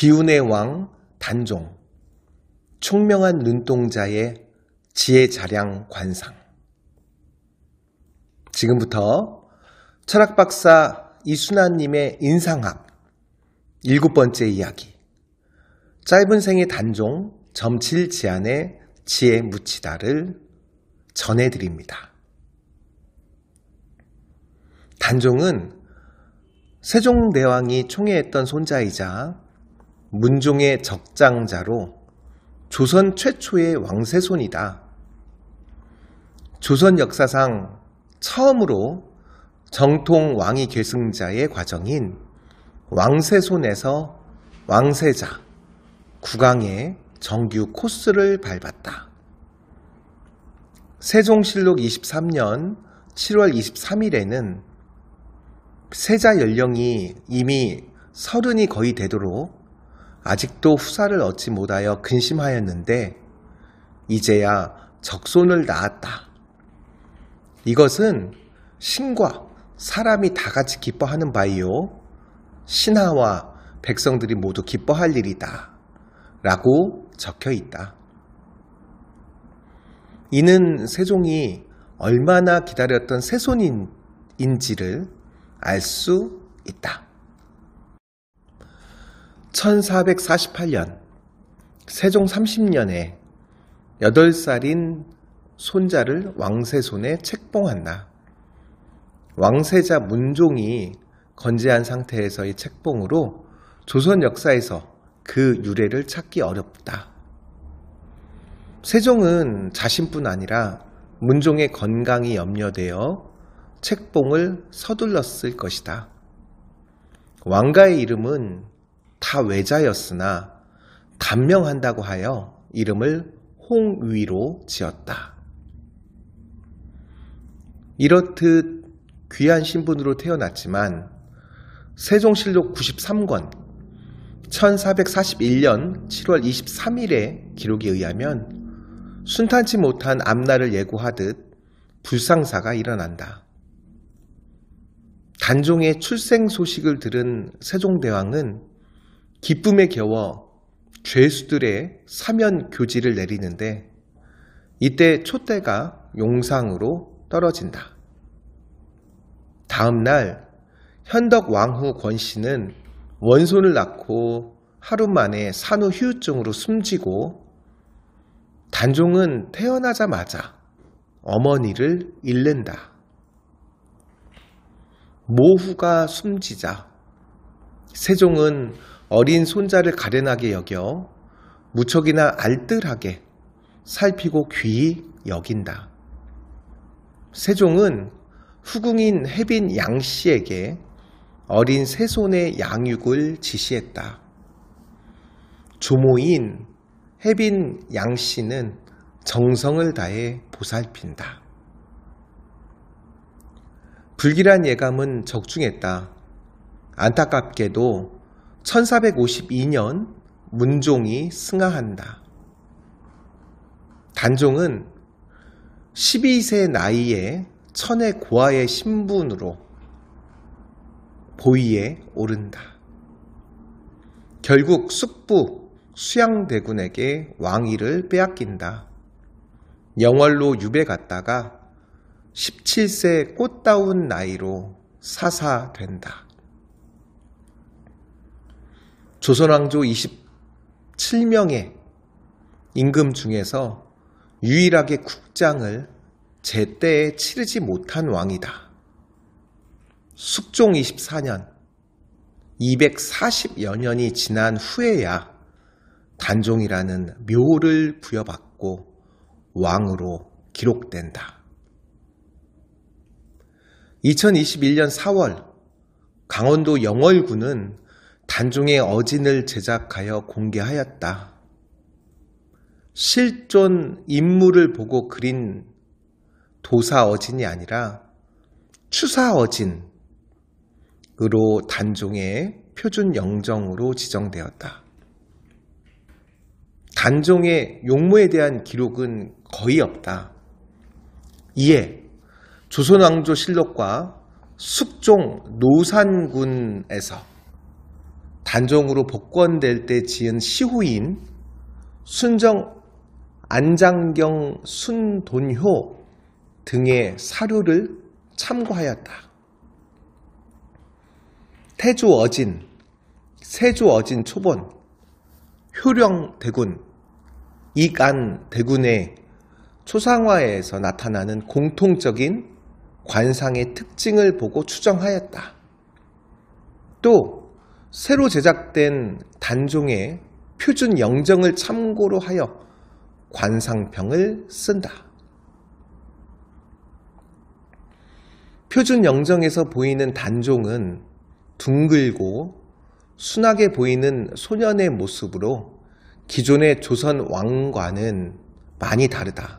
비운의 왕 단종, 총명한 눈동자의 지혜 자량 관상. 지금부터 철학박사 이순아님의 인상학 일곱 번째 이야기. 짧은 생의 단종 점칠 지안의 지혜 묻히다를 전해드립니다. 단종은 세종대왕이 총애했던 손자이자 문종의 적장자로 조선 최초의 왕세손이다. 조선 역사상 처음으로 정통 왕위 계승자의 과정인 왕세손에서 왕세자, 국왕의 정규 코스를 밟았다. 세종실록 23년 7월 23일에는 세자 연령이 이미 서른이 거의 되도록 아직도 후사를 얻지 못하여 근심하였는데 이제야 적손을 낳았다. 이것은 신과 사람이 다 같이 기뻐하는 바이요 신하와 백성들이 모두 기뻐할 일이다. 라고 적혀 있다. 이는 세종이 얼마나 기다렸던 새손인지를 알 수 있다. 1448년 세종 30년에 8살인 손자를 왕세손에 책봉한다. 왕세자 문종이 건재한 상태에서의 책봉으로 조선 역사에서 그 유래를 찾기 어렵다. 세종은 자신뿐 아니라 문종의 건강이 염려되어 책봉을 서둘렀을 것이다. 왕가의 이름은 다 외자였으나 감명한다고 하여 이름을 홍위로 지었다. 이렇듯 귀한 신분으로 태어났지만 세종실록 93권 1441년 7월 23일의 기록에 의하면 순탄치 못한 앞날을 예고하듯 불상사가 일어난다. 단종의 출생 소식을 들은 세종대왕은 기쁨에 겨워 죄수들의 사면 교지를 내리는데 이때 촛대가 용상으로 떨어진다. 다음 날 현덕 왕후 권씨는 원손을 낳고 하루 만에 산후 휴유증으로 숨지고 단종은 태어나자마자 어머니를 잃는다. 모후가 숨지자 세종은 어린 손자를 가련하게 여겨 무척이나 알뜰하게 살피고 귀히 여긴다. 세종은 후궁인 해빈 양씨에게 어린 세손의 양육을 지시했다. 조모인 해빈 양씨는 정성을 다해 보살핀다. 불길한 예감은 적중했다. 안타깝게도 1452년 문종이 승하한다. 단종은 12세 나이에 천의 고아의 신분으로 보위에 오른다. 결국 숙부 수양대군에게 왕위를 빼앗긴다. 영월로 유배 갔다가 17세 꽃다운 나이로 사사된다. 조선왕조 27명의 임금 중에서 유일하게 국장을 제때에 치르지 못한 왕이다. 숙종 24년, 240여 년이 지난 후에야 단종이라는 묘를 부여받고 왕으로 기록된다. 2021년 4월 강원도 영월군은 단종의 어진을 제작하여 공개하였다. 실존 인물을 보고 그린 도사 어진이 아니라 추사 어진으로 단종의 표준 영정으로 지정되었다. 단종의 용모에 대한 기록은 거의 없다. 이에 조선왕조 실록과 숙종 노산군에서 단종으로 복권될 때 지은 시후인 순정 안장경 순돈효 등의 사료를 참고하였다. 태조어진, 세조어진 초본, 효령대군, 이간대군의 초상화에서 나타나는 공통적인 관상의 특징을 보고 추정하였다. 또 새로 제작된 단종의 표준 영정을 참고로 하여 관상평을 쓴다. 표준 영정에서 보이는 단종은 둥글고 순하게 보이는 소년의 모습으로 기존의 조선 왕과는 많이 다르다.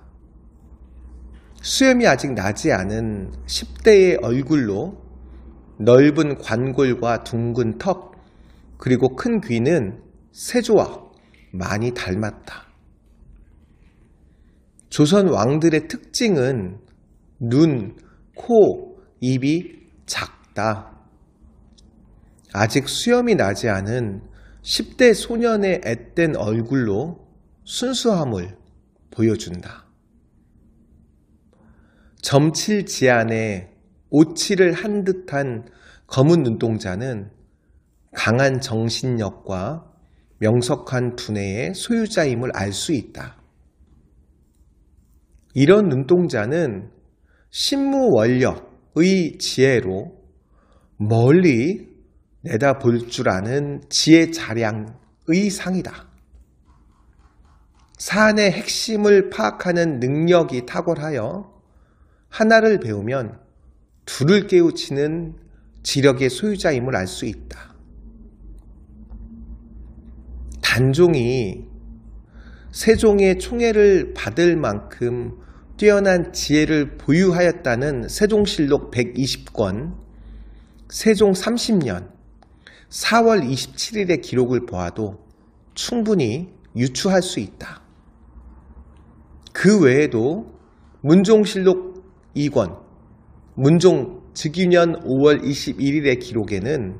수염이 아직 나지 않은 10대의 얼굴로 넓은 관골과 둥근 턱, 그리고 큰 귀는 세조와 많이 닮았다. 조선 왕들의 특징은 눈, 코, 입이 작다. 아직 수염이 나지 않은 10대 소년의 앳된 얼굴로 순수함을 보여준다. 점칠 지안에 오칠을한 듯한 검은 눈동자는 강한 정신력과 명석한 두뇌의 소유자임을 알 수 있다. 이런 눈동자는 신무원력의 지혜로 멀리 내다볼 줄 아는 지혜 자량의 상이다. 사안의 핵심을 파악하는 능력이 탁월하여 하나를 배우면 둘을 깨우치는 지력의 소유자임을 알 수 있다. 단종이 세종의 총애를 받을 만큼 뛰어난 지혜를 보유하였다는 세종실록 120권, 세종 30년 4월 27일의 기록을 보아도 충분히 유추할 수 있다. 그 외에도 문종실록 2권, 문종 즉위년 5월 21일의 기록에는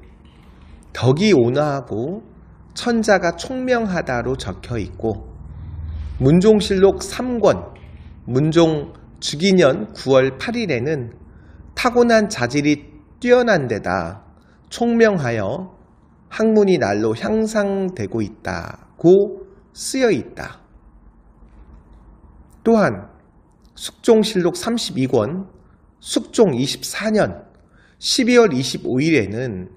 덕이 온화하고 천자가 총명하다로 적혀 있고 문종실록 3권 문종 주기년 9월 8일에는 타고난 자질이 뛰어난 데다 총명하여 학문이 날로 향상되고 있다고 쓰여 있다. 또한 숙종실록 32권 숙종 24년 12월 25일에는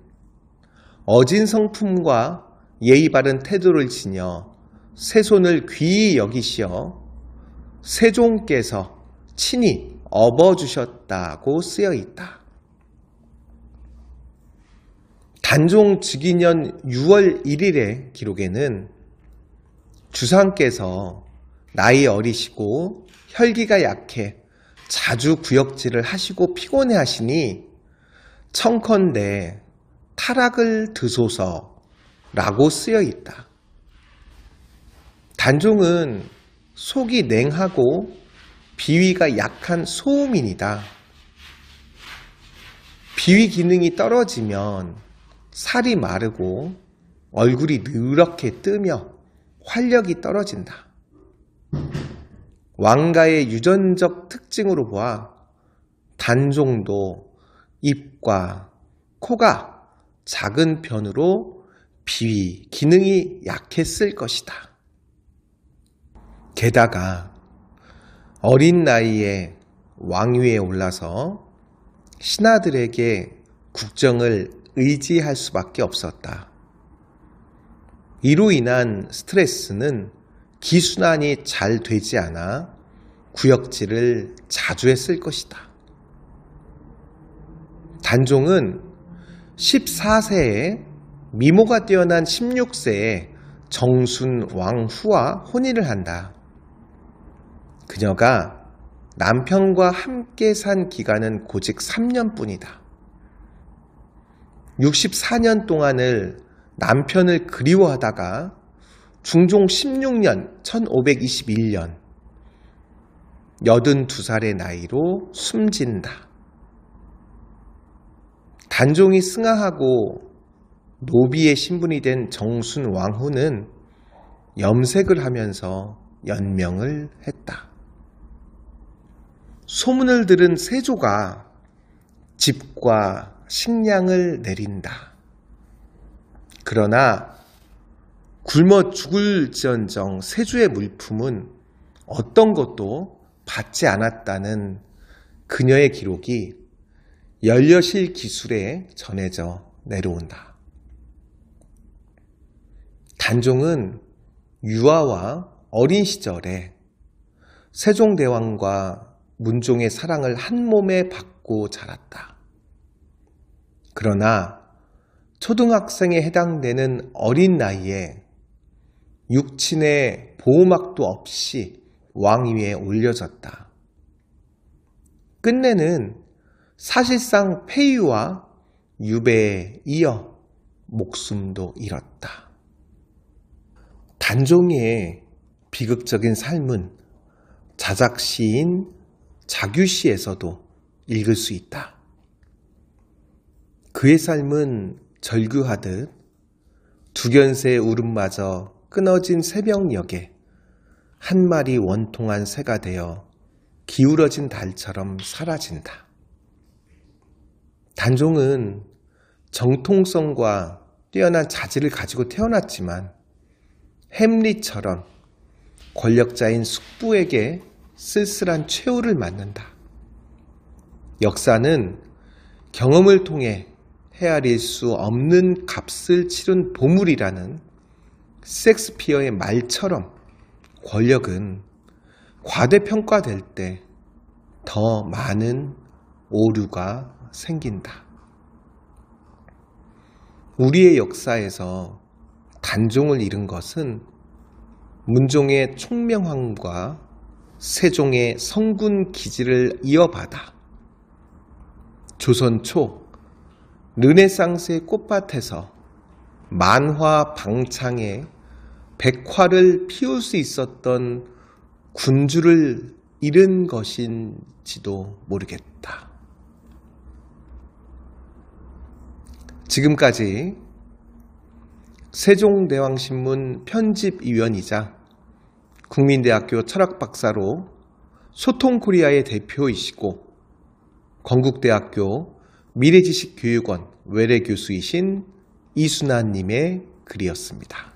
어진 성품과 예의 바른 태도를 지녀 세 손을 귀히 여기시어 세종께서 친히 업어주셨다고 쓰여 있다. 단종 즉위년 6월 1일의 기록에는 주상께서 나이 어리시고 혈기가 약해 자주 구역질을 하시고 피곤해 하시니 청컨대 타락을 드소서 라고 쓰여 있다. 단종은 속이 냉하고 비위가 약한 소음인이다. 비위 기능이 떨어지면 살이 마르고 얼굴이 누렇게 뜨며 활력이 떨어진다. 왕가의 유전적 특징으로 보아 단종도 입과 코가 작은 편으로 비위, 기능이 약했을 것이다. 게다가 어린 나이에 왕위에 올라서 신하들에게 국정을 의지할 수밖에 없었다. 이로 인한 스트레스는 기순환이 잘 되지 않아 구역질을 자주 했을 것이다. 단종은 14세에 미모가 뛰어난 16세의 정순 왕후와 혼인을 한다. 그녀가 남편과 함께 산 기간은 고직 3년뿐이다. 64년 동안을 남편을 그리워하다가 중종 16년 1521년 82살의 나이로 숨진다. 단종이 승하하고 노비의 신분이 된 정순 왕후는 염색을 하면서 연명을 했다. 소문을 들은 세조가 집과 식량을 내린다. 그러나 굶어 죽을지언정 세조의 물품은 어떤 것도 받지 않았다는 그녀의 기록이 열려실 기술에 전해져 내려온다. 단종은 유아와 어린 시절에 세종대왕과 문종의 사랑을 한 몸에 받고 자랐다. 그러나 초등학생에 해당되는 어린 나이에 육친의 보호막도 없이 왕위에 올려졌다. 끝내는 사실상 폐위와 유배에 이어 목숨도 잃었다. 단종의 비극적인 삶은 자작시인 자규시에서도 읽을 수 있다. 그의 삶은 절규하듯 두견새의 울음마저 끊어진 새벽녘에 한 마리 원통한 새가 되어 기울어진 달처럼 사라진다. 단종은 정통성과 뛰어난 자질을 가지고 태어났지만 햄릿처럼 권력자인 숙부에게 쓸쓸한 최후를 맞는다. 역사는 경험을 통해 헤아릴 수 없는 값을 치른 보물이라는 섹스피어의 말처럼 권력은 과대평가될 때 더 많은 오류가 생긴다. 우리의 역사에서 단종을 잃은 것은 문종의 총명왕과 세종의 성군 기지를 이어받아 조선 초 르네상스의 꽃밭에서 만화 방창에 백화를 피울 수 있었던 군주를 잃은 것인지도 모르겠다. 지금까지 세종대왕신문 편집위원이자 국민대학교 철학박사로 소통코리아의 대표이시고 건국대학교 미래지식교육원 외래교수이신 이순아님의 글이었습니다.